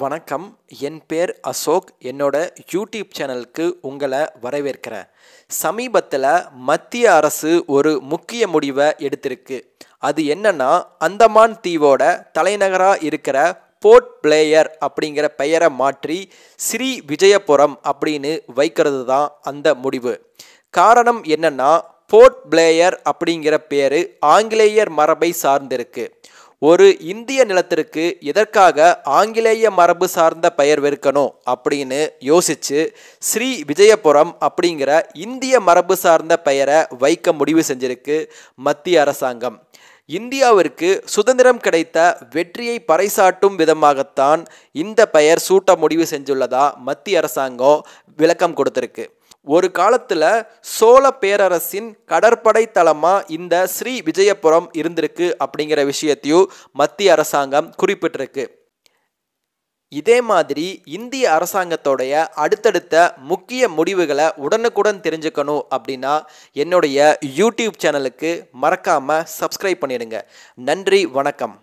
வணக்கம் என் பேர் அசோக் என்னோட யூடியூப் சேனலுக்கு உங்களை வரவேற்கிறேன் சமீபத்தில் மத்திய அரசு ஒரு முக்கிய முடிவை எடுத்திருக்கு அது என்னன்னா அந்தமான் தீவோட தலைநகராக இருக்கிற போர்ட் பிளேயர் அப்படிங்கிற பெயரை மாற்றி ஸ்ரீ விஜயபுரம் அப்படின்னு வைக்கிறது தான் அந்த முடிவு காரணம் என்னென்னா போர்ட் பிளேயர் அப்படிங்கிற பேர் ஆங்கிலேயர் மரபை சார்ந்திருக்கு ஒரு இந்திய நிலத்திற்கு எதற்காக ஆங்கிலேய மரபு சார்ந்த பெயர் வெறுக்கணும் அப்படின்னு யோசித்து ஸ்ரீ விஜயபுரம் அப்படிங்கிற இந்திய மரபு சார்ந்த பெயரை வைக்க முடிவு செஞ்சிருக்கு மத்திய அரசாங்கம் இந்தியாவிற்கு சுதந்திரம் கிடைத்த வெற்றியை பறைசாட்டும் விதமாகத்தான் இந்த பெயர் சூட்ட முடிவு செஞ்சுள்ளதா மத்திய அரசாங்கம் விளக்கம் கொடுத்திருக்கு ஒரு காலத்தில் சோழ பேரரசின் கடற்படை தளமாக இந்த ஸ்ரீ விஜயபுரம் இருந்திருக்கு அப்படிங்கிற விஷயத்தையும் மத்திய அரசாங்கம் குறிப்பிட்டிருக்கு இதே மாதிரி இந்திய அரசாங்கத்தோடைய அடுத்தடுத்த முக்கிய முடிவுகளை உடனுக்குடன் தெரிஞ்சுக்கணும் அப்படின்னா என்னுடைய யூடியூப் சேனலுக்கு மறக்காமல் சப்ஸ்கிரைப் பண்ணிடுங்க நன்றி வணக்கம்